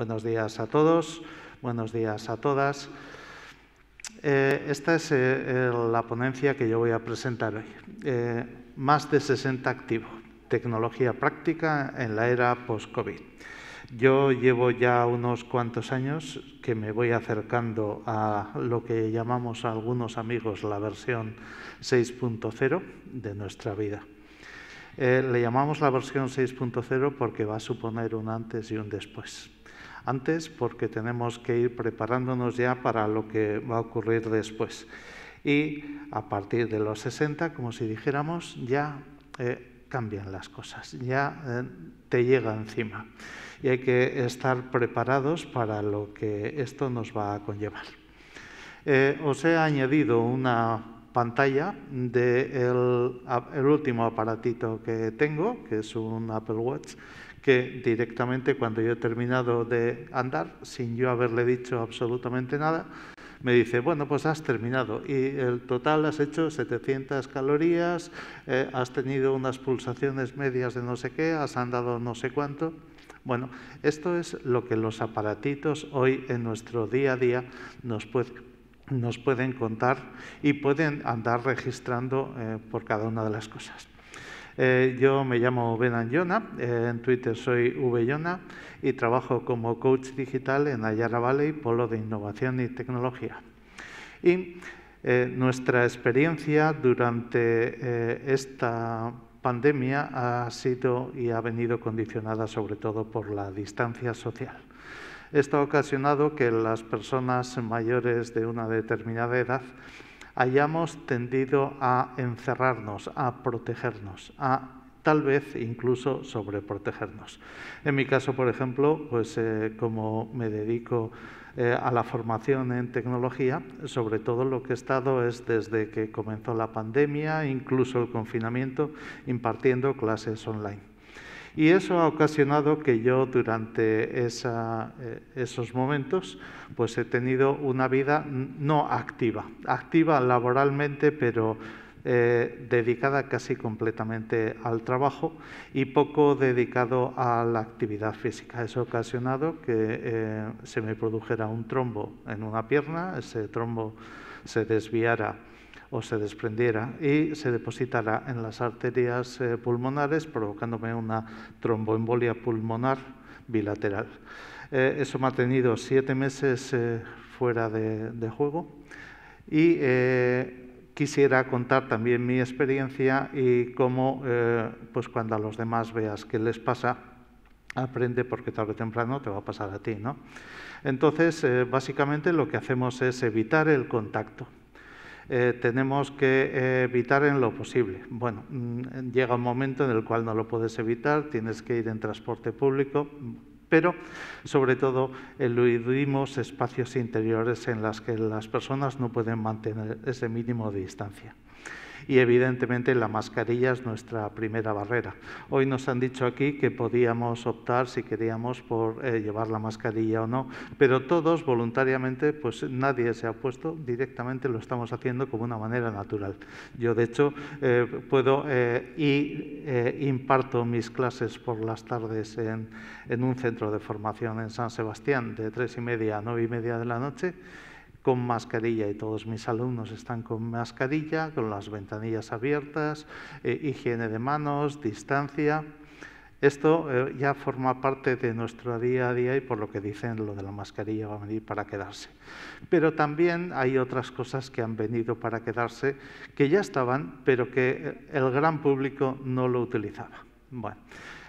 Buenos días a todos, buenos días a todas. Eh, esta es eh, la ponencia que yo voy a presentar hoy. Eh, más de 60 activos, tecnología práctica en la era post-COVID. Yo llevo ya unos cuantos años que me voy acercando a lo que llamamos a algunos amigos la versión 6.0 de nuestra vida. le llamamos la versión 6.0 porque va a suponer un antes y un después antes porque tenemos que ir preparándonos ya para lo que va a ocurrir después. Y a partir de los 60, como si dijéramos, ya eh, cambian las cosas, ya eh, te llega encima. Y hay que estar preparados para lo que esto nos va a conllevar. Eh, os he añadido una pantalla del el último aparatito que tengo, que es un Apple Watch que directamente cuando yo he terminado de andar, sin yo haberle dicho absolutamente nada, me dice, bueno, pues has terminado y el total has hecho 700 calorías, eh, has tenido unas pulsaciones medias de no sé qué, has andado no sé cuánto. Bueno, esto es lo que los aparatitos hoy en nuestro día a día nos, nos pueden contar y pueden andar registrando eh, por cada una de las cosas. Eh, yo me llamo Benan Yona, eh, en Twitter soy Vyona y trabajo como coach digital en Ayara Valley, Polo de Innovación y Tecnología. Y eh, nuestra experiencia durante esta pandemia ha sido y ha venido condicionada sobre todo por la distancia social. Esto ha ocasionado que las personas mayores de una determinada edad hayamos tendido a encerrarnos, a protegernos, a tal vez incluso sobreprotegernos. En mi caso, por ejemplo, pues eh, como me dedico eh, a la formación en tecnología, sobre todo lo que he estado es desde que comenzó la pandemia, incluso el confinamiento, impartiendo clases online. Y eso ha ocasionado que yo durante eh, esos momentos pues he tenido una vida no activa, activa laboralmente, pero eh, dedicada casi completamente al trabajo y poco dedicado a la actividad física. Eso ha ocasionado que eh, se me produjera un trombo en una pierna, ese trombo se desviara o se desprendiera y se depositara en las arterias eh, pulmonares provocándome una tromboembolia pulmonar bilateral. Eh, eso me ha tenido siete meses eh, fuera de, juego y quisiera contar también mi experiencia y cómo, pues cuando a los demás veas qué les pasa, aprende porque tarde o temprano te va a pasar a ti. ¿no? Entonces, básicamente lo que hacemos es evitar el contacto. Eh, tenemos que eh, evitar en lo posible. Bueno, mm, llega un momento en el cual no lo puedes evitar, tienes que ir en transporte público, pero sobre todo eludimos espacios interiores en los que las personas no pueden mantener ese mínimo de distancia. Y evidentemente la mascarilla es nuestra primera barrera. Hoy nos han dicho aquí que podíamos optar si queríamos por eh, llevar la mascarilla o no, pero todos voluntariamente, pues nadie se ha puesto, directamente lo estamos haciendo como una manera natural. Yo de hecho eh, puedo y eh, imparto mis clases por las tardes en, en un centro de formación en San Sebastián de tres y media a nueve y media de la noche con mascarilla y todos mis alumnos están con mascarilla, con las ventanillas abiertas, eh, higiene de manos, distancia. Esto eh, ya forma parte de nuestro día a día y por lo que dicen lo de la mascarilla va a venir para quedarse. Pero también hay otras cosas que han venido para quedarse, que ya estaban, pero que eh, el gran público no lo utilizaba. Bueno,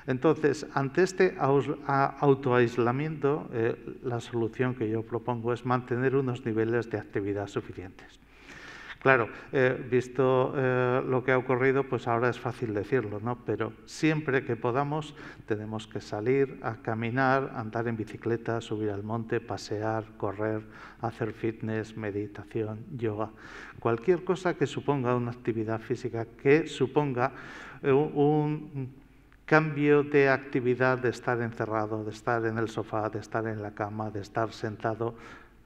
entonces, ante este autoaislamiento, eh, la solución que yo propongo es mantener unos niveles de actividad suficientes. Claro, eh, visto eh, lo que ha ocurrido, pues ahora es fácil decirlo, ¿no? Pero siempre que podamos tenemos que salir a caminar, andar en bicicleta, subir al monte, pasear, correr, hacer fitness, meditación, yoga. Cualquier cosa que suponga una actividad física, que suponga un cambio de actividad de estar encerrado, de estar en el sofá, de estar en la cama, de estar sentado.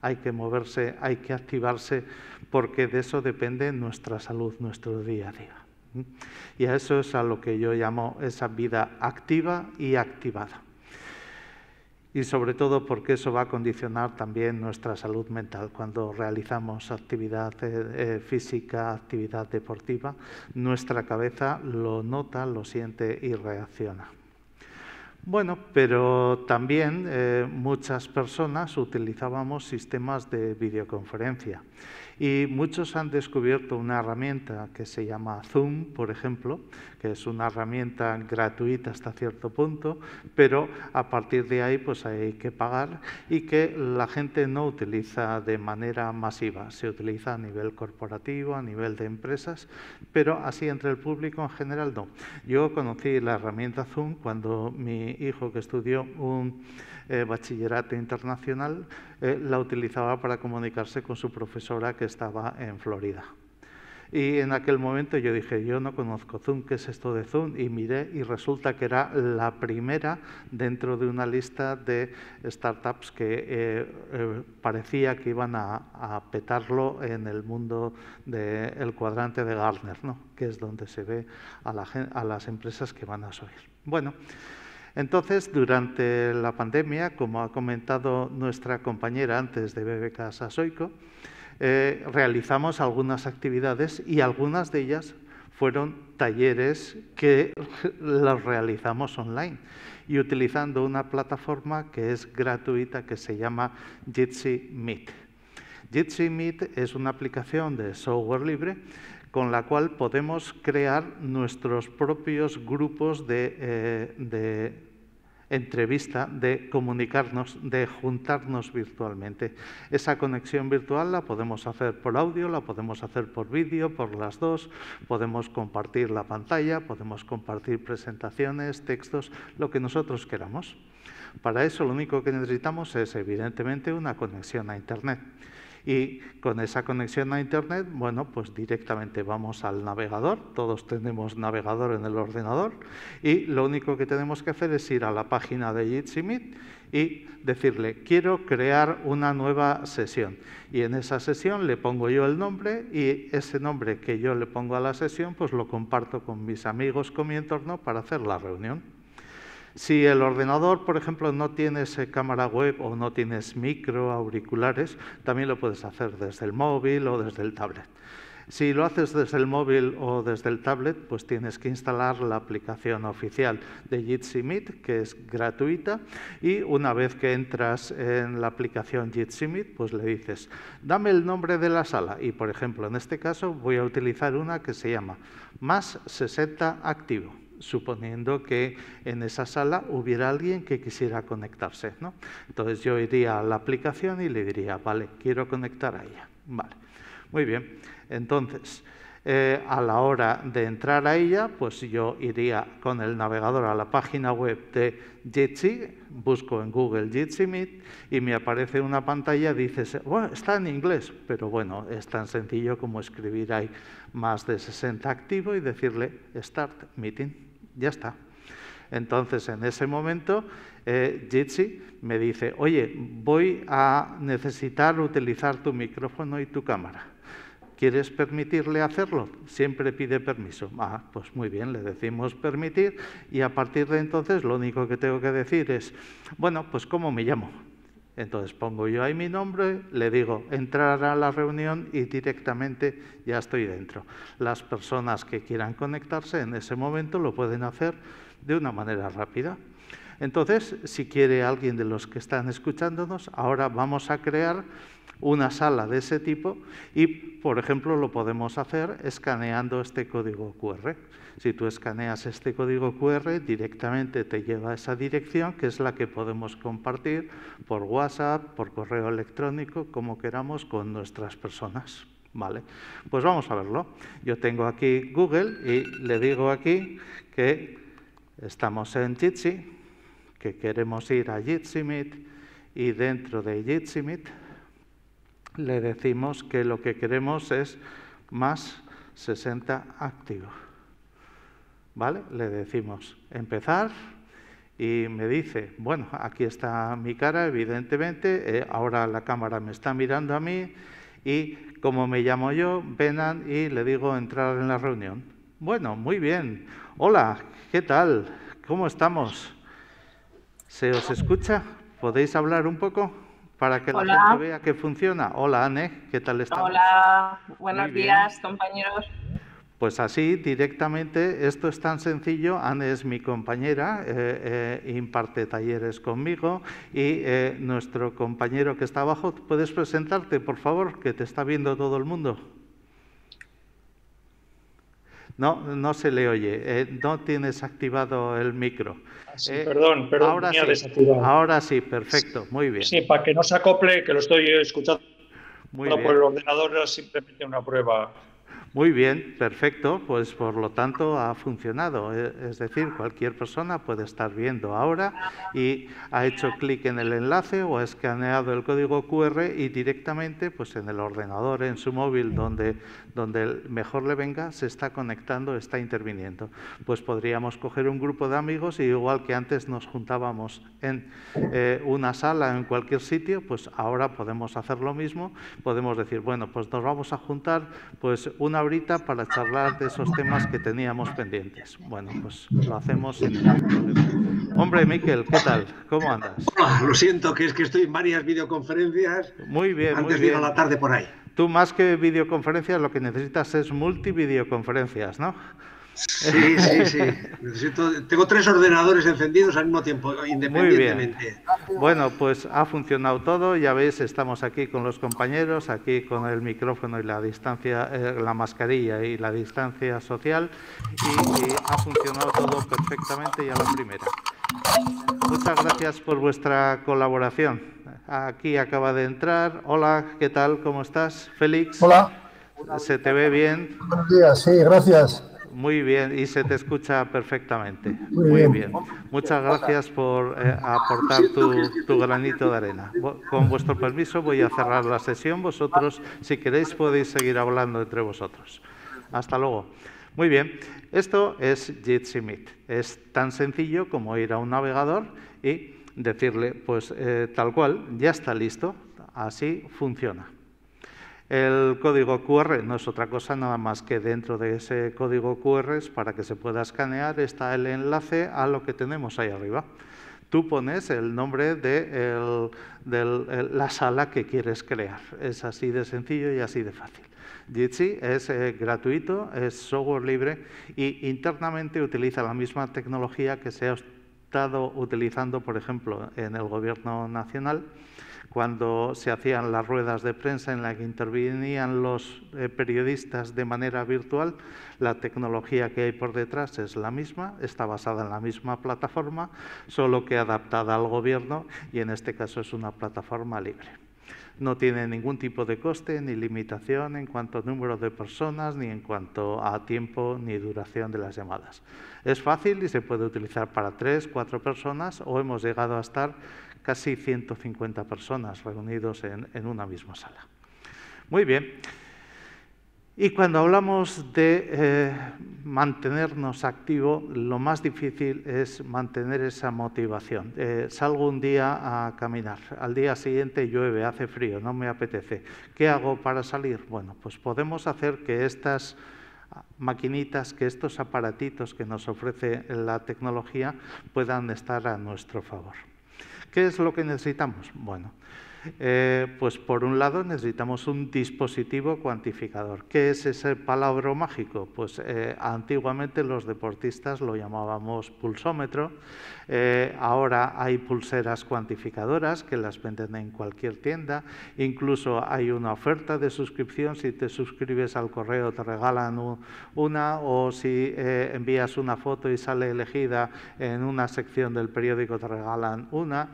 Hay que moverse, hay que activarse, porque de eso depende nuestra salud, nuestro día a día. ¿Mm? Y a eso es a lo que yo llamo esa vida activa y activada y sobre todo porque eso va a condicionar también nuestra salud mental. Cuando realizamos actividad eh, eh, física, actividad deportiva, nuestra cabeza lo nota, lo siente y reacciona. Bueno, pero también eh, muchas personas utilizábamos sistemas de videoconferencia. Y muchos han descubierto una herramienta que se llama Zoom, por ejemplo, que es una herramienta gratuita hasta cierto punto, pero a partir de ahí pues hay que pagar y que la gente no utiliza de manera masiva. Se utiliza a nivel corporativo, a nivel de empresas, pero así entre el público en general no. Yo conocí la herramienta Zoom cuando mi hijo que estudió un eh, bachillerato internacional eh, la utilizaba para comunicarse con su profesora que estaba en Florida. Y en aquel momento yo dije, yo no conozco Zoom, ¿qué es esto de Zoom? Y miré y resulta que era la primera dentro de una lista de startups que eh, eh, parecía que iban a, petarlo en el mundo del cuadrante de Gartner, que es donde se ve a, las empresas que van a subir. Bueno, entonces, durante la pandemia, como ha comentado nuestra compañera antes de BBK Sasoico, eh, realizamos algunas actividades y algunas de ellas fueron talleres que los realizamos online y utilizando una plataforma que es gratuita que se llama Jitsi Meet. Jitsi Meet es una aplicación de software libre con la cual podemos crear nuestros propios grupos de eh, entrevista, de comunicarnos, de juntarnos virtualmente. Esa conexión virtual la podemos hacer por audio, la podemos hacer por vídeo, por las dos, podemos compartir la pantalla, podemos compartir presentaciones, textos, lo que nosotros queramos. Para eso lo único que necesitamos es evidentemente una conexión a Internet. Y con esa conexión a Internet, bueno, pues directamente vamos al navegador, todos tenemos navegador en el ordenador y lo único que tenemos que hacer es ir a la página de Jitsi Meet y decirle, quiero crear una nueva sesión. Y en esa sesión le pongo yo el nombre y ese nombre que yo le pongo a la sesión, pues lo comparto con mis amigos, con mi entorno para hacer la reunión. Si el ordenador, por ejemplo, no tienes eh, cámara web o no tienes micro, auriculares, también lo puedes hacer desde el móvil o desde el tablet. Si lo haces desde el móvil o desde el tablet, pues tienes que instalar la aplicación oficial de Jitsi Meet, que es gratuita, y una vez que entras en la aplicación Jitsi Meet, pues le dices, dame el nombre de la sala, y por ejemplo, en este caso voy a utilizar una que se llama más 60 activo suponiendo que en esa sala hubiera alguien que quisiera conectarse. ¿no? Entonces yo iría a la aplicación y le diría, vale, quiero conectar a ella. Vale, muy bien. Entonces, eh, a la hora de entrar a ella, pues yo iría con el navegador a la página web de Jitsi, busco en Google Jitsi Meet y me aparece una pantalla, dice, bueno, está en inglés, pero bueno, es tan sencillo como escribir ahí más de 60 activos y decirle Start Meeting. Ya está. Entonces, en ese momento, eh, Jitsi me dice, oye, voy a necesitar utilizar tu micrófono y tu cámara. ¿Quieres permitirle hacerlo? Siempre pide permiso. Ah, pues muy bien, le decimos permitir y a partir de entonces lo único que tengo que decir es, bueno, pues ¿cómo me llamo? Entonces pongo yo ahí mi nombre, le digo entrar a la reunión y directamente ya estoy dentro. Las personas que quieran conectarse en ese momento lo pueden hacer de una manera rápida. Entonces, si quiere alguien de los que están escuchándonos, ahora vamos a crear una sala de ese tipo y, por ejemplo, lo podemos hacer escaneando este código QR. Si tú escaneas este código QR, directamente te lleva a esa dirección, que es la que podemos compartir por WhatsApp, por correo electrónico, como queramos, con nuestras personas. Vale, pues vamos a verlo. Yo tengo aquí Google y le digo aquí que estamos en Jitsi, que queremos ir a Jitsi y dentro de Jitsi le decimos que lo que queremos es más 60 activos. ¿Vale? Le decimos empezar y me dice, bueno, aquí está mi cara, evidentemente, eh, ahora la cámara me está mirando a mí y como me llamo yo, venan y le digo entrar en la reunión. Bueno, muy bien. Hola, ¿qué tal? ¿Cómo estamos? ¿Se os escucha? ¿Podéis hablar un poco? para que la gente vea que funciona. Hola, Anne, ¿qué tal estás? Hola, buenos días, compañeros. Pues así, directamente, esto es tan sencillo. Anne es mi compañera, eh, eh, imparte talleres conmigo y eh, nuestro compañero que está abajo, ¿puedes presentarte, por favor, que te está viendo todo el mundo? No, no se le oye. Eh, no tienes activado el micro. Ah, sí, eh, perdón, perdón. Ahora sí, desactivado. ahora sí, perfecto, muy bien. Sí, para que no se acople, que lo estoy escuchando muy bien. por el ordenador, era simplemente una prueba. Muy bien, perfecto. Pues por lo tanto ha funcionado. Eh, es decir, cualquier persona puede estar viendo ahora y ha hecho clic en el enlace o ha escaneado el código QR y directamente pues en el ordenador, en su móvil donde, donde mejor le venga, se está conectando, está interviniendo. Pues podríamos coger un grupo de amigos y igual que antes nos juntábamos en eh, una sala, en cualquier sitio, pues ahora podemos hacer lo mismo, podemos decir, bueno, pues nos vamos a juntar pues una horita para charlar de esos temas que teníamos pendientes. Bueno, pues lo hacemos en Hombre, Miquel, ¿qué tal? ¿Cómo andas? lo siento, que es que estoy en varias videoconferencias. Muy bien, muy bien. de la tarde por ahí. Tú más que videoconferencias lo que necesitas es multivideoconferencias, ¿no? Sí, sí, sí. Necesito, tengo tres ordenadores encendidos al mismo tiempo, independientemente. Muy bien. Bueno, pues ha funcionado todo. Ya veis, estamos aquí con los compañeros, aquí con el micrófono y la distancia, eh, la mascarilla y la distancia social. Y, ha funcionado todo perfectamente ya la primera. Muchas gracias por vuestra colaboración. Aquí acaba de entrar. Hola, ¿qué tal? ¿Cómo estás, Félix? Hola. ¿Se te ve bien? Buenos días, sí, gracias. Muy bien, y se te escucha perfectamente. Muy, bien. Muchas gracias por eh, aportar tu, granito de arena. Con vuestro permiso voy a cerrar la sesión. Vosotros, si queréis, podéis seguir hablando entre vosotros. Hasta luego. Muy bien, esto es Jitsi Meet. Es tan sencillo como ir a un navegador y decirle, pues eh, tal cual, ya está listo, así funciona. El código QR no es otra cosa nada más que dentro de ese código QR es para que se pueda escanear está el enlace a lo que tenemos ahí arriba. Tú pones el nombre de, la sala que quieres crear. Es así de sencillo y así de fácil. Jitsi es eh, gratuito, es software libre y internamente utiliza la misma tecnología que se ha utilizando, por ejemplo, en el Gobierno Nacional, cuando se hacían las ruedas de prensa en las que intervenían los eh, periodistas de manera virtual, la tecnología que hay por detrás es la misma, está basada en la misma plataforma, solo que adaptada al gobierno y en este caso es una plataforma libre no tiene ningún tipo de coste ni limitación en cuanto a número de personas, ni en cuanto a tiempo ni duración de las llamadas. Es fácil y se puede utilizar para tres, cuatro personas o hemos llegado a estar casi 150 personas reunidos en, en una misma sala. Muy bien. Y cuando hablamos de eh, mantenernos activos, lo más difícil es mantener esa motivación. Eh, salgo un día a caminar, al día siguiente llueve, hace frío, no me apetece. ¿Qué hago para salir? Bueno, pues podemos hacer que estas maquinitas, que estos aparatitos que nos ofrece la tecnología puedan estar a nuestro favor. ¿Qué es lo que necesitamos? Bueno, eh, pues por un lado necesitamos un dispositivo cuantificador. ¿Qué es ese palabra mágico? Pues eh, antiguamente los deportistas lo llamábamos pulsómetro, eh, ahora hay pulseras cuantificadoras que las venden en cualquier tienda, incluso hay una oferta de suscripción, si te suscribes al correo te regalan una o si envías una foto y sale elegida en una sección del periódico te regalan una.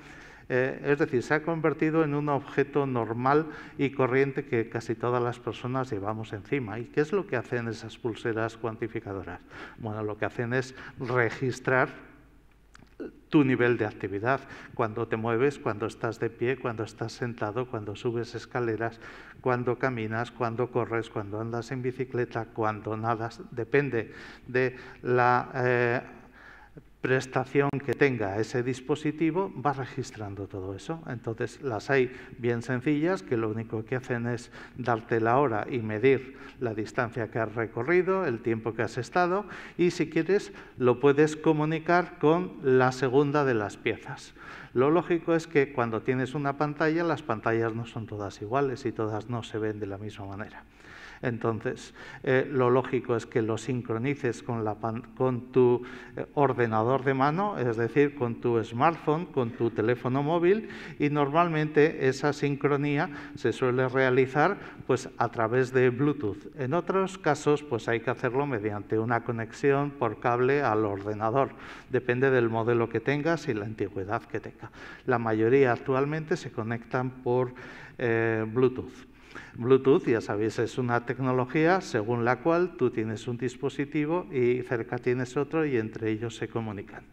Eh, es decir, se ha convertido en un objeto normal y corriente que casi todas las personas llevamos encima. ¿Y qué es lo que hacen esas pulseras cuantificadoras? Bueno, lo que hacen es registrar tu nivel de actividad, cuando te mueves, cuando estás de pie, cuando estás sentado, cuando subes escaleras, cuando caminas, cuando corres, cuando andas en bicicleta, cuando nadas, depende de la eh, prestación que tenga ese dispositivo va registrando todo eso. Entonces las hay bien sencillas que lo único que hacen es darte la hora y medir la distancia que has recorrido, el tiempo que has estado y si quieres lo puedes comunicar con la segunda de las piezas. Lo lógico es que cuando tienes una pantalla las pantallas no son todas iguales y todas no se ven de la misma manera. Entonces, eh, lo lógico es que lo sincronices con, tu eh, ordenador de mano, es decir, con tu smartphone, con tu teléfono móvil, y normalmente esa sincronía se suele realizar pues, a través de Bluetooth. En otros casos, pues hay que hacerlo mediante una conexión por cable al ordenador. Depende del modelo que tengas y la antigüedad que tenga. La mayoría actualmente se conectan por eh, Bluetooth. Bluetooth, ya sabéis, es una tecnología según la cual tú tienes un dispositivo y cerca tienes otro y entre ellos se comunican.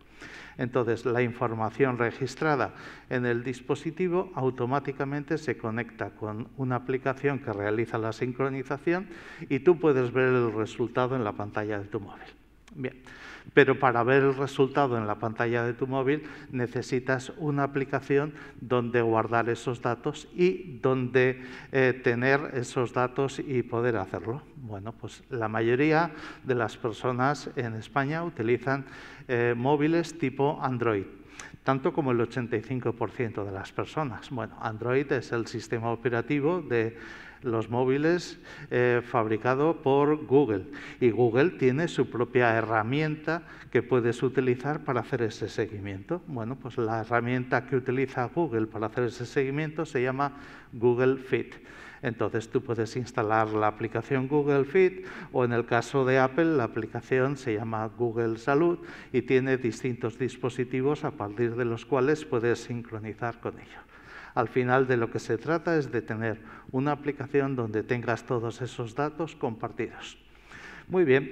Entonces, la información registrada en el dispositivo automáticamente se conecta con una aplicación que realiza la sincronización y tú puedes ver el resultado en la pantalla de tu móvil. Bien, pero para ver el resultado en la pantalla de tu móvil necesitas una aplicación donde guardar esos datos y donde eh, tener esos datos y poder hacerlo. Bueno, pues la mayoría de las personas en España utilizan eh, móviles tipo Android tanto como el 85% de las personas. Bueno, Android es el sistema operativo de los móviles eh, fabricados por Google. Y Google tiene su propia herramienta que puedes utilizar para hacer ese seguimiento. Bueno, pues la herramienta que utiliza Google para hacer ese seguimiento se llama Google Fit. Entonces tú puedes instalar la aplicación Google Fit o en el caso de Apple la aplicación se llama Google Salud y tiene distintos dispositivos a partir de los cuales puedes sincronizar con ello. Al final de lo que se trata es de tener una aplicación donde tengas todos esos datos compartidos. Muy bien.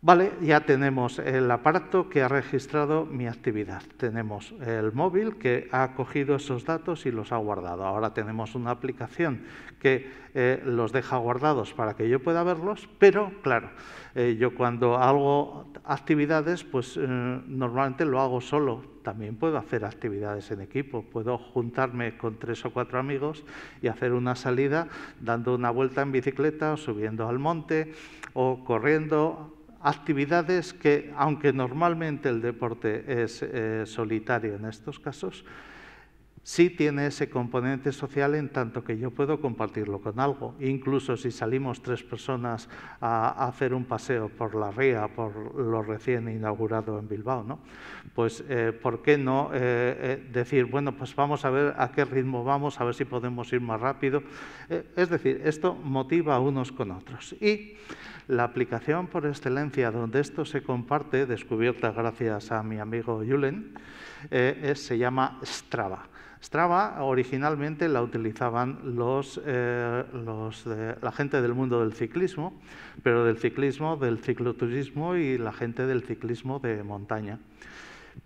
Vale, ya tenemos el aparato que ha registrado mi actividad. Tenemos el móvil que ha cogido esos datos y los ha guardado. Ahora tenemos una aplicación que eh, los deja guardados para que yo pueda verlos, pero claro, eh, yo cuando hago actividades, pues eh, normalmente lo hago solo. También puedo hacer actividades en equipo. Puedo juntarme con tres o cuatro amigos y hacer una salida dando una vuelta en bicicleta o subiendo al monte o corriendo actividades que, aunque normalmente el deporte es eh, solitario en estos casos, sí tiene ese componente social en tanto que yo puedo compartirlo con algo. Incluso si salimos tres personas a, hacer un paseo por la ría, por lo recién inaugurado en Bilbao, ¿no? pues eh, ¿por qué no eh, eh, decir, bueno, pues vamos a ver a qué ritmo vamos, a ver si podemos ir más rápido? es decir, esto motiva a unos con otros. Y la aplicación por excelencia donde esto se comparte, descubierta gracias a mi amigo Julen, se llama Strava. Strava originalmente la utilizaban los, eh, la gente del mundo del ciclismo, pero del ciclismo, del cicloturismo y la gente del ciclismo de montaña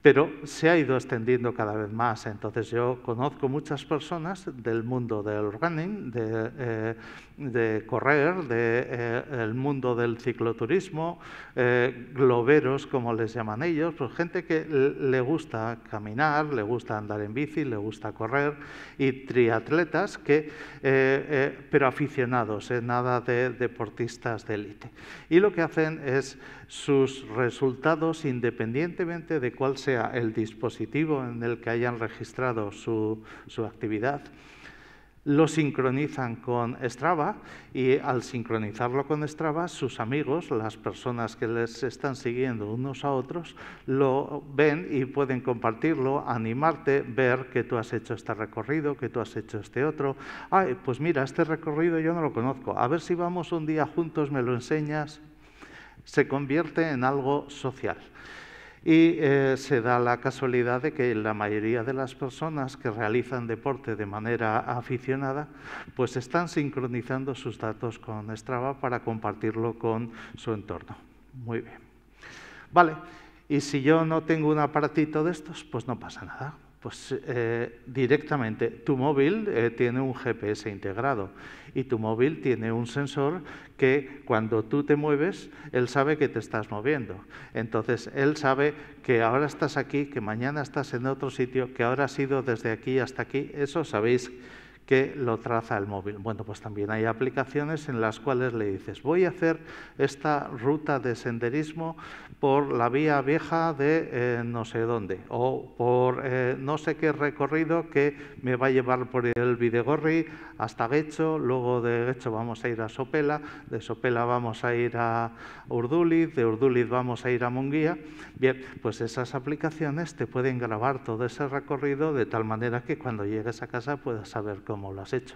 pero se ha ido extendiendo cada vez más. Entonces yo conozco muchas personas del mundo del running, de, eh, correr, del eh, mundo del cicloturismo, eh, globeros como les llaman ellos, pues gente que le gusta caminar, le gusta andar en bici, le gusta correr y triatletas que, pero aficionados, nada de deportistas de élite. Y lo que hacen es sus resultados independientemente de cuál sea el dispositivo en el que hayan registrado su, actividad lo sincronizan con Strava y al sincronizarlo con Strava, sus amigos, las personas que les están siguiendo unos a otros, lo ven y pueden compartirlo, animarte, ver que tú has hecho este recorrido, que tú has hecho este otro. Ay, pues mira, este recorrido yo no lo conozco. A ver si vamos un día juntos, me lo enseñas se convierte en algo social. Y eh, se da la casualidad de que la mayoría de las personas que realizan deporte de manera aficionada, pues están sincronizando sus datos con Strava para compartirlo con su entorno. Muy bien. Vale, y si yo no tengo un aparatito de estos, pues no pasa nada. Pues eh, directamente tu móvil eh, tiene un GPS integrado y tu móvil tiene un sensor que cuando tú te mueves, él sabe que te estás moviendo. Entonces, él sabe que ahora estás aquí, que mañana estás en otro sitio, que ahora has ido desde aquí hasta aquí. Eso sabéis que lo traza el móvil. Bueno, pues también hay aplicaciones en las cuales le dices, voy a hacer esta ruta de senderismo por la vía vieja de eh, no sé dónde, o por eh, no sé qué recorrido que me va a llevar por el Videgorri hasta Guecho, luego de Guecho vamos a ir a Sopela, de Sopela vamos a ir a Urduliz, de Urduliz vamos a ir a Munguía. Bien, pues esas aplicaciones te pueden grabar todo ese recorrido de tal manera que cuando llegues a casa puedas saber cómo como lo has hecho.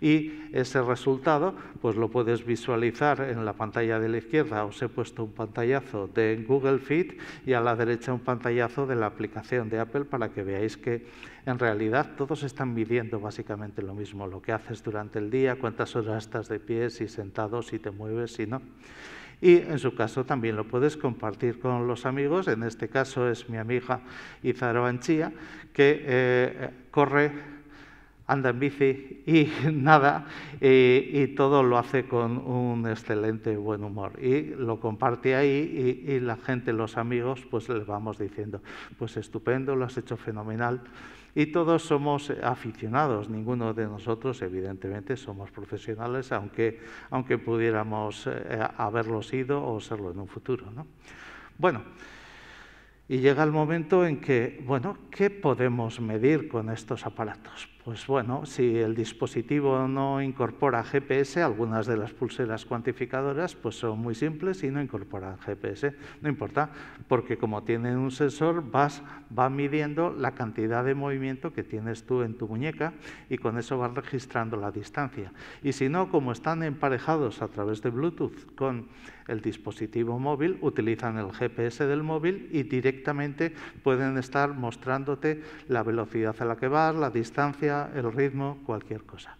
Y ese resultado pues lo puedes visualizar en la pantalla de la izquierda. Os he puesto un pantallazo de Google Fit y a la derecha un pantallazo de la aplicación de Apple para que veáis que en realidad todos están midiendo básicamente lo mismo, lo que haces durante el día, cuántas horas estás de pie, si sentado, si te mueves, si no. Y en su caso también lo puedes compartir con los amigos. En este caso es mi amiga Izaro Anchía, que eh, corre anda en bici y nada, y, todo lo hace con un excelente buen humor. Y lo comparte ahí y, la gente, los amigos, pues les vamos diciendo, pues estupendo, lo has hecho fenomenal. Y todos somos aficionados, ninguno de nosotros evidentemente somos profesionales, aunque, aunque pudiéramos eh, haberlo sido o serlo en un futuro. ¿no? Bueno. Y llega el momento en que, bueno, ¿qué podemos medir con estos aparatos? Pues bueno, si el dispositivo no incorpora GPS, algunas de las pulseras cuantificadoras pues son muy simples y no incorporan GPS. No importa, porque como tienen un sensor, vas, va midiendo la cantidad de movimiento que tienes tú en tu muñeca y con eso vas registrando la distancia. Y si no, como están emparejados a través de Bluetooth con el dispositivo móvil, utilizan el GPS del móvil y directamente pueden estar mostrándote la velocidad a la que vas, la distancia, el ritmo, cualquier cosa.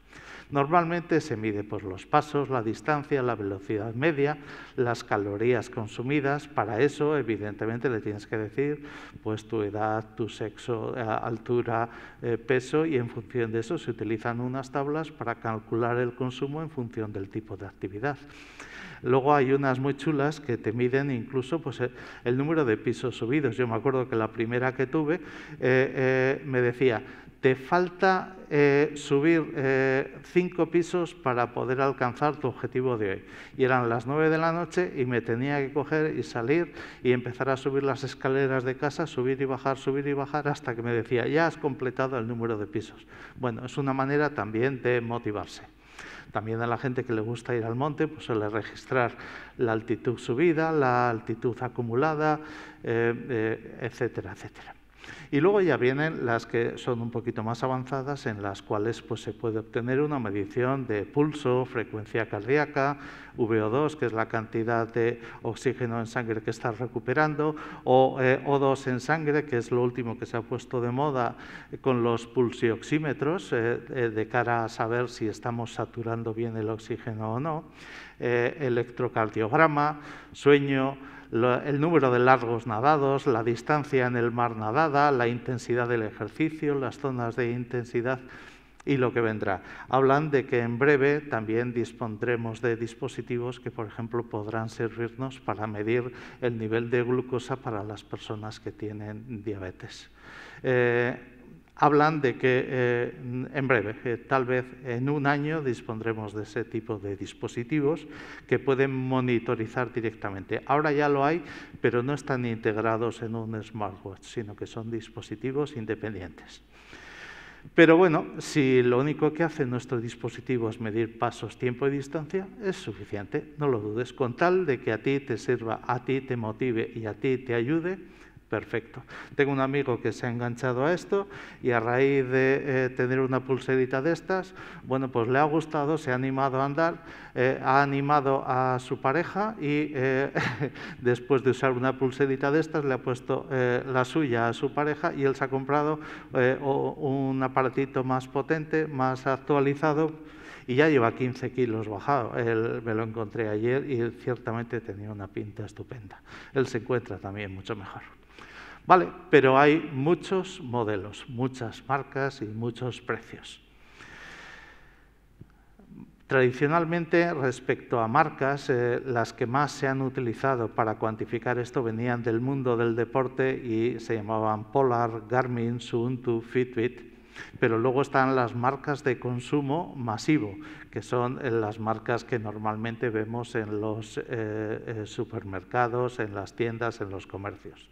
Normalmente se mide por los pasos, la distancia, la velocidad media, las calorías consumidas. Para eso, evidentemente, le tienes que decir pues, tu edad, tu sexo, eh, altura, eh, peso y en función de eso se utilizan unas tablas para calcular el consumo en función del tipo de actividad. Luego hay unas muy chulas que te miden incluso pues, eh, el número de pisos subidos. Yo me acuerdo que la primera que tuve eh, eh, me decía, te falta subir cinco pisos para poder alcanzar tu objetivo de hoy. Y eran las nueve de la noche y me tenía que coger y salir y empezar a subir las escaleras de casa, subir y bajar, subir y bajar, hasta que me decía, ya has completado el número de pisos. Bueno, es una manera también de motivarse. También a la gente que le gusta ir al monte, pues suele registrar la altitud subida, la altitud acumulada, eh, eh, etcétera, etcétera. Y luego ya vienen las que son un poquito más avanzadas, en las cuales pues, se puede obtener una medición de pulso, frecuencia cardíaca, VO2, que es la cantidad de oxígeno en sangre que estás recuperando, o eh, O2 en sangre, que es lo último que se ha puesto de moda con los pulsioxímetros, eh, eh, de cara a saber si estamos saturando bien el oxígeno o no, electrocardiograma, sueño, el número de largos nadados, la distancia en el mar nadada, la intensidad del ejercicio, las zonas de intensidad y lo que vendrá. Hablan de que en breve también dispondremos de dispositivos que, por ejemplo, podrán servirnos para medir el nivel de glucosa para las personas que tienen diabetes. Eh, hablan de que eh, en breve, eh, tal vez en un año, dispondremos de ese tipo de dispositivos que pueden monitorizar directamente. Ahora ya lo hay, pero no están integrados en un smartwatch, sino que son dispositivos independientes. Pero bueno, si lo único que hace nuestro dispositivo es medir pasos, tiempo y distancia, es suficiente, no lo dudes, con tal de que a ti te sirva, a ti te motive y a ti te ayude, Perfecto. Tengo un amigo que se ha enganchado a esto y a raíz de eh, tener una pulserita de estas, bueno, pues le ha gustado, se ha animado a andar, eh, ha animado a su pareja y eh, después de usar una pulserita de estas le ha puesto la suya a su pareja y él se ha comprado un aparatito más potente, más actualizado y ya lleva 15 kilos bajado. Él, me lo encontré ayer y ciertamente tenía una pinta estupenda. Él se encuentra también mucho mejor. Vale, pero hay muchos modelos, muchas marcas y muchos precios. Tradicionalmente, respecto a marcas, eh, las que más se han utilizado para cuantificar esto venían del mundo del deporte y se llamaban Polar, Garmin, Suunto, Fitbit. Pero luego están las marcas de consumo masivo, que son eh, las marcas que normalmente vemos en los eh, supermercados, en las tiendas, en los comercios.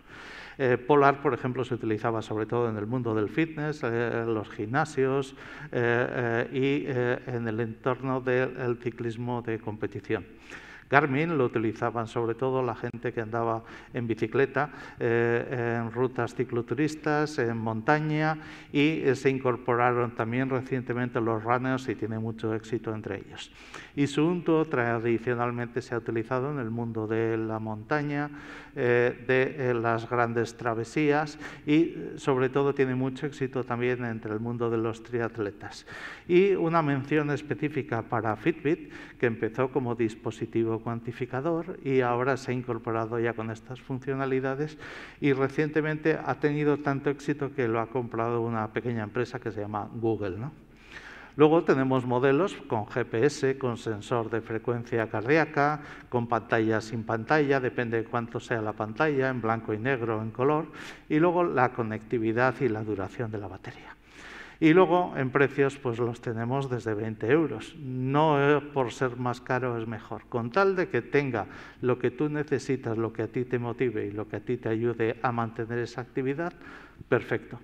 Eh, Polar, por ejemplo, se utilizaba sobre todo en el mundo del fitness, eh, en los gimnasios eh, y en el entorno del ciclismo de competición. Garmin lo utilizaban sobre todo la gente que andaba en bicicleta, eh, en rutas cicloturistas, en montaña y eh, se incorporaron también recientemente los runners y tiene mucho éxito entre ellos. Y Suunto tradicionalmente se ha utilizado en el mundo de la montaña, eh, de las grandes travesías y sobre todo tiene mucho éxito también entre el mundo de los triatletas. Y una mención específica para Fitbit, que empezó como dispositivo cuantificador y ahora se ha incorporado ya con estas funcionalidades y recientemente ha tenido tanto éxito que lo ha comprado una pequeña empresa que se llama Google. ¿no? Luego tenemos modelos con GPS, con sensor de frecuencia cardíaca, con pantalla sin pantalla, depende de cuánto sea la pantalla, en blanco y negro, en color, y luego la conectividad y la duración de la batería. Y luego en precios pues los tenemos desde 20 euros. No por ser más caro es mejor. Con tal de que tenga lo que tú necesitas, lo que a ti te motive y lo que a ti te ayude a mantener esa actividad, perfecto.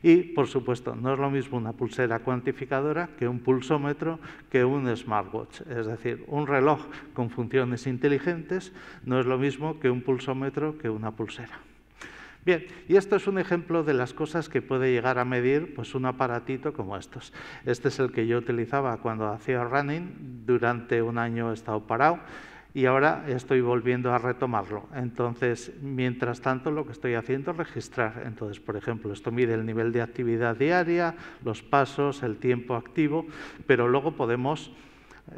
Y, por supuesto, no es lo mismo una pulsera cuantificadora que un pulsómetro que un smartwatch. Es decir, un reloj con funciones inteligentes no es lo mismo que un pulsómetro que una pulsera. Bien, y esto es un ejemplo de las cosas que puede llegar a medir pues, un aparatito como estos. Este es el que yo utilizaba cuando hacía running, durante un año he estado parado y ahora estoy volviendo a retomarlo. Entonces, mientras tanto, lo que estoy haciendo es registrar. Entonces, por ejemplo, esto mide el nivel de actividad diaria, los pasos, el tiempo activo, pero luego podemos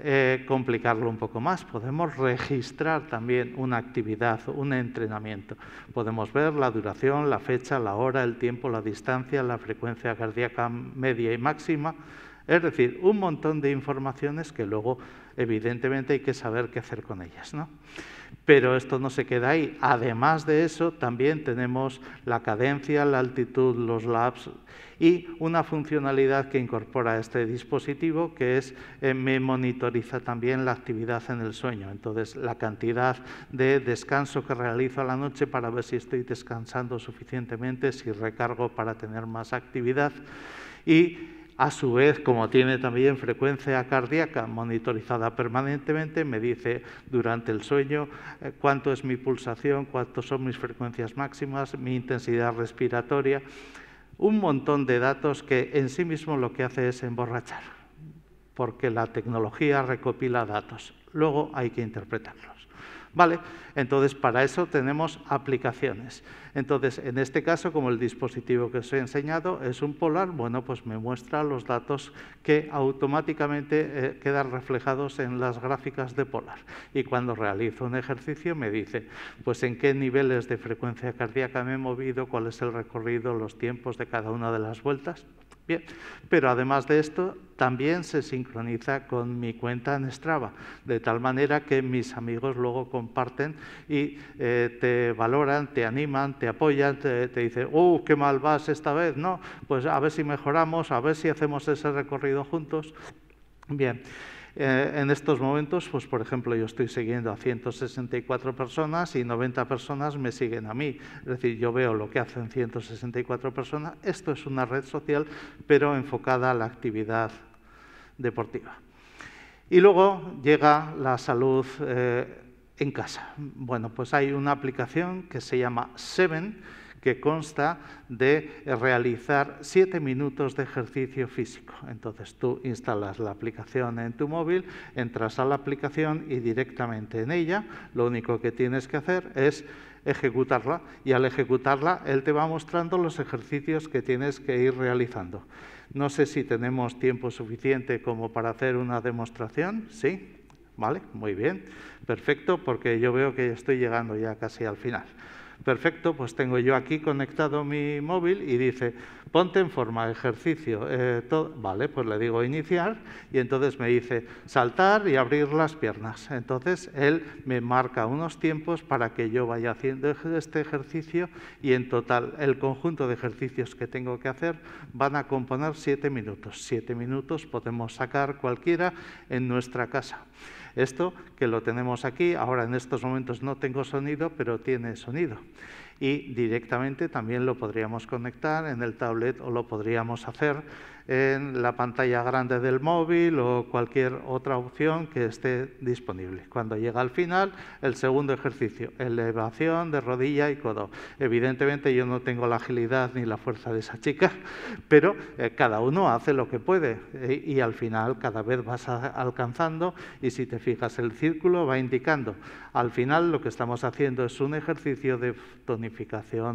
eh, complicarlo un poco más, podemos registrar también una actividad, un entrenamiento. Podemos ver la duración, la fecha, la hora, el tiempo, la distancia, la frecuencia cardíaca media y máxima, es decir, un montón de informaciones que luego evidentemente hay que saber qué hacer con ellas. ¿no? Pero esto no se queda ahí. Además de eso, también tenemos la cadencia, la altitud, los laps y una funcionalidad que incorpora este dispositivo que es eh, me monitoriza también la actividad en el sueño. Entonces, la cantidad de descanso que realizo a la noche para ver si estoy descansando suficientemente, si recargo para tener más actividad y a su vez, como tiene también frecuencia cardíaca monitorizada permanentemente, me dice durante el sueño eh, cuánto es mi pulsación, cuántas son mis frecuencias máximas, mi intensidad respiratoria, un montón de datos que en sí mismo lo que hace es emborrachar, porque la tecnología recopila datos, luego hay que interpretarlos. ¿Vale? Entonces, para eso tenemos aplicaciones. Entonces, en este caso, como el dispositivo que os he enseñado es un polar, bueno, pues me muestra los datos que automáticamente eh, quedan reflejados en las gráficas de polar. Y cuando realizo un ejercicio me dice, pues en qué niveles de frecuencia cardíaca me he movido, cuál es el recorrido, los tiempos de cada una de las vueltas pero además de esto, también se sincroniza con mi cuenta en Strava, de tal manera que mis amigos luego comparten y eh, te valoran, te animan, te apoyan, te, dicen, ¡Oh, qué mal vas esta vez! No, pues a ver si mejoramos, a ver si hacemos ese recorrido juntos. Bien. Eh, en estos momentos, pues por ejemplo, yo estoy siguiendo a 164 personas y 90 personas me siguen a mí. Es decir, yo veo lo que hacen 164 personas. Esto es una red social, pero enfocada a la actividad deportiva. Y luego llega la salud eh, en casa. Bueno, pues hay una aplicación que se llama Seven, que consta de realizar siete minutos de ejercicio físico. Entonces tú instalas la aplicación en tu móvil, entras a la aplicación y directamente en ella lo único que tienes que hacer es ejecutarla y al ejecutarla él te va mostrando los ejercicios que tienes que ir realizando. No sé si tenemos tiempo suficiente como para hacer una demostración, ¿sí? ¿Vale? Muy bien, perfecto, porque yo veo que estoy llegando ya casi al final. Perfecto, pues tengo yo aquí conectado mi móvil y dice, ponte en forma, ejercicio. Eh, vale, pues le digo iniciar y entonces me dice saltar y abrir las piernas. Entonces él me marca unos tiempos para que yo vaya haciendo este ejercicio y en total el conjunto de ejercicios que tengo que hacer van a componer siete minutos. Siete minutos podemos sacar cualquiera en nuestra casa. Esto que lo tenemos aquí, ahora en estos momentos no tengo sonido, pero tiene sonido y directamente también lo podríamos conectar en el tablet o lo podríamos hacer en la pantalla grande del móvil o cualquier otra opción que esté disponible. Cuando llega al final, el segundo ejercicio, elevación de rodilla y codo. Evidentemente yo no tengo la agilidad ni la fuerza de esa chica, pero eh, cada uno hace lo que puede eh, y al final cada vez vas alcanzando y si te fijas el círculo va indicando. Al final lo que estamos haciendo es un ejercicio de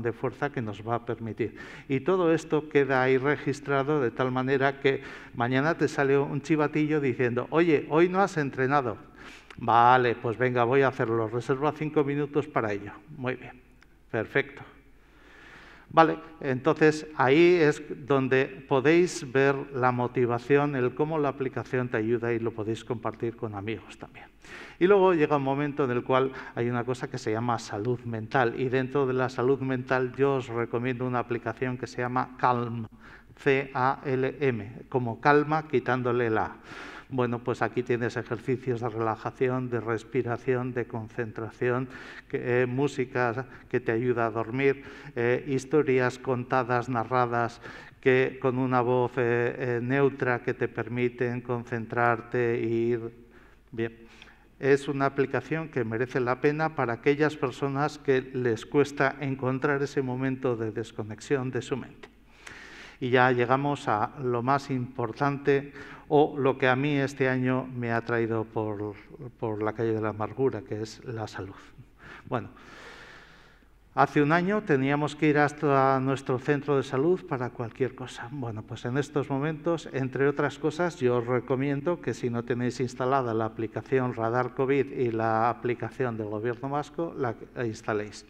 de fuerza que nos va a permitir. Y todo esto queda ahí registrado de tal manera que mañana te sale un chivatillo diciendo, oye, hoy no has entrenado. Vale, pues venga, voy a hacerlo. Reserva cinco minutos para ello. Muy bien, perfecto. Vale, entonces ahí es donde podéis ver la motivación, el cómo la aplicación te ayuda y lo podéis compartir con amigos también. Y luego llega un momento en el cual hay una cosa que se llama salud mental y dentro de la salud mental yo os recomiendo una aplicación que se llama Calm, C-A-L-M, como calma quitándole la bueno, pues aquí tienes ejercicios de relajación, de respiración, de concentración, eh, música que te ayuda a dormir, eh, historias contadas, narradas, que con una voz eh, neutra que te permiten concentrarte ir bien. Es una aplicación que merece la pena para aquellas personas que les cuesta encontrar ese momento de desconexión de su mente. Y ya llegamos a lo más importante o lo que a mí este año me ha traído por, la calle de la amargura, que es la salud. Bueno, Hace un año teníamos que ir hasta nuestro centro de salud para cualquier cosa. Bueno, pues en estos momentos, entre otras cosas, yo os recomiendo que si no tenéis instalada la aplicación Radar COVID y la aplicación del Gobierno Vasco, la instaléis.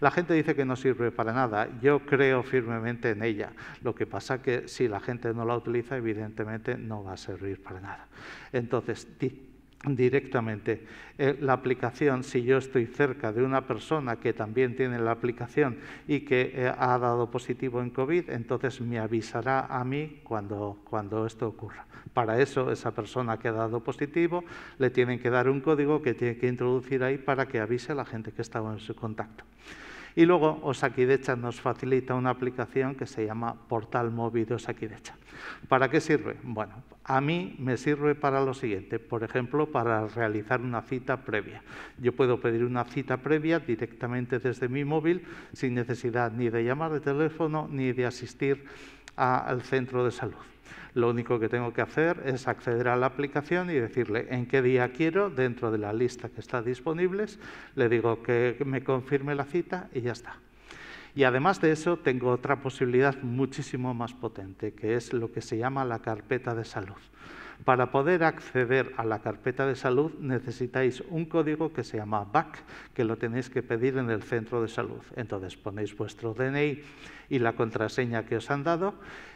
La gente dice que no sirve para nada. Yo creo firmemente en ella. Lo que pasa es que si la gente no la utiliza, evidentemente no va a servir para nada. Entonces, directamente eh, la aplicación, si yo estoy cerca de una persona que también tiene la aplicación y que eh, ha dado positivo en COVID, entonces me avisará a mí cuando, cuando esto ocurra. Para eso, esa persona que ha dado positivo, le tienen que dar un código que tiene que introducir ahí para que avise a la gente que estaba en su contacto. Y luego Osakidecha nos facilita una aplicación que se llama Portal Móvil de Osakidecha. ¿Para qué sirve? Bueno, a mí me sirve para lo siguiente, por ejemplo, para realizar una cita previa. Yo puedo pedir una cita previa directamente desde mi móvil sin necesidad ni de llamar de teléfono ni de asistir al centro de salud. Lo único que tengo que hacer es acceder a la aplicación y decirle en qué día quiero, dentro de la lista que está disponible, le digo que me confirme la cita y ya está. Y además de eso, tengo otra posibilidad muchísimo más potente, que es lo que se llama la carpeta de salud. Para poder acceder a la carpeta de salud necesitáis un código que se llama BAC, que lo tenéis que pedir en el centro de salud. Entonces ponéis vuestro DNI y la contraseña que os han dado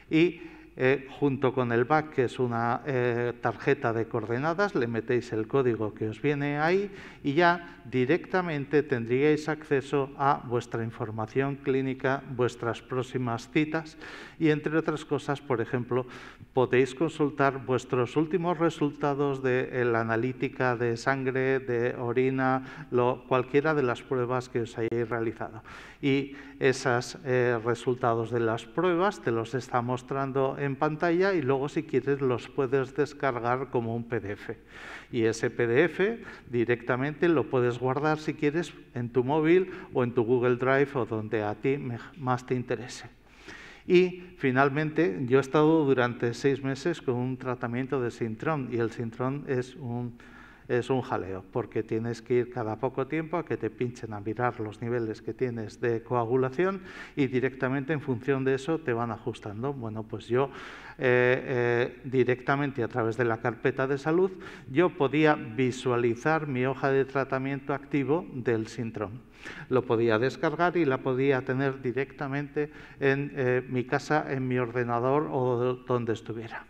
y eh, junto con el back, que es una eh, tarjeta de coordenadas, le metéis el código que os viene ahí y ya directamente tendríais acceso a vuestra información clínica, vuestras próximas citas y entre otras cosas, por ejemplo, podéis consultar vuestros últimos resultados de eh, la analítica de sangre, de orina, lo, cualquiera de las pruebas que os hayáis realizado. Y esos resultados de las pruebas te los está mostrando en pantalla y luego si quieres los puedes descargar como un PDF. Y ese PDF directamente lo puedes guardar si quieres en tu móvil o en tu Google Drive o donde a ti más te interese. Y finalmente, yo he estado durante seis meses con un tratamiento de Sintron y el Sintron es un es un jaleo, porque tienes que ir cada poco tiempo a que te pinchen a mirar los niveles que tienes de coagulación y directamente en función de eso te van ajustando. Bueno, pues yo eh, eh, directamente a través de la carpeta de salud, yo podía visualizar mi hoja de tratamiento activo del síndrome. Lo podía descargar y la podía tener directamente en eh, mi casa, en mi ordenador o donde estuviera.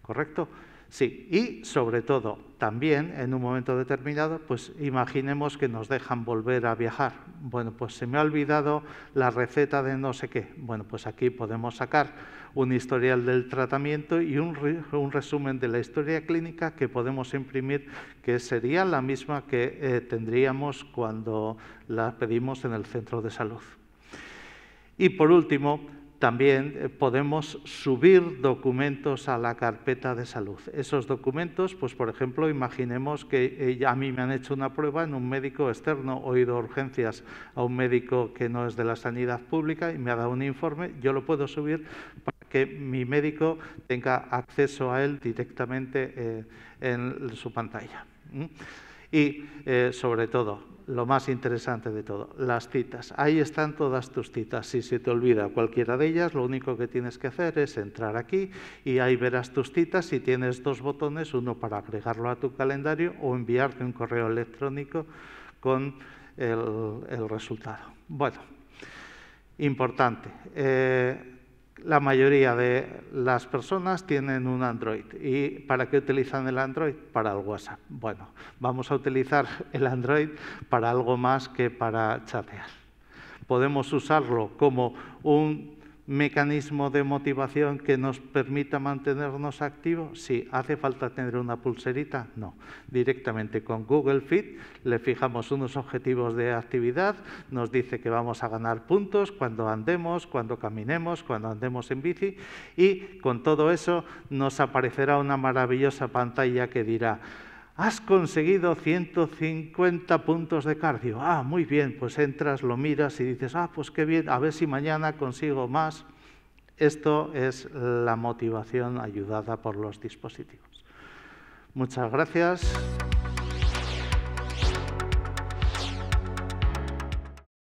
¿Correcto? Sí, y sobre todo, también en un momento determinado, pues imaginemos que nos dejan volver a viajar. Bueno, pues se me ha olvidado la receta de no sé qué. Bueno, pues aquí podemos sacar un historial del tratamiento y un, resumen de la historia clínica que podemos imprimir, que sería la misma que eh, tendríamos cuando la pedimos en el centro de salud. Y por último, también eh, podemos subir documentos a la carpeta de salud. Esos documentos, pues por ejemplo, imaginemos que eh, a mí me han hecho una prueba en un médico externo he ido urgencias a un médico que no es de la sanidad pública y me ha dado un informe, yo lo puedo subir para que mi médico tenga acceso a él directamente eh, en su pantalla. Y eh, sobre todo, lo más interesante de todo, las citas. Ahí están todas tus citas. Si se te olvida cualquiera de ellas, lo único que tienes que hacer es entrar aquí y ahí verás tus citas. Si tienes dos botones, uno para agregarlo a tu calendario o enviarte un correo electrónico con el, resultado. Bueno, importante. Eh, la mayoría de las personas tienen un Android. ¿Y para qué utilizan el Android? Para el WhatsApp. Bueno, vamos a utilizar el Android para algo más que para chatear. Podemos usarlo como un mecanismo de motivación que nos permita mantenernos activos? Sí, ¿hace falta tener una pulserita? No. Directamente con Google Fit le fijamos unos objetivos de actividad, nos dice que vamos a ganar puntos cuando andemos, cuando caminemos, cuando andemos en bici y con todo eso nos aparecerá una maravillosa pantalla que dirá Has conseguido 150 puntos de cardio. Ah, muy bien, pues entras, lo miras y dices, ah, pues qué bien, a ver si mañana consigo más. Esto es la motivación ayudada por los dispositivos. Muchas gracias.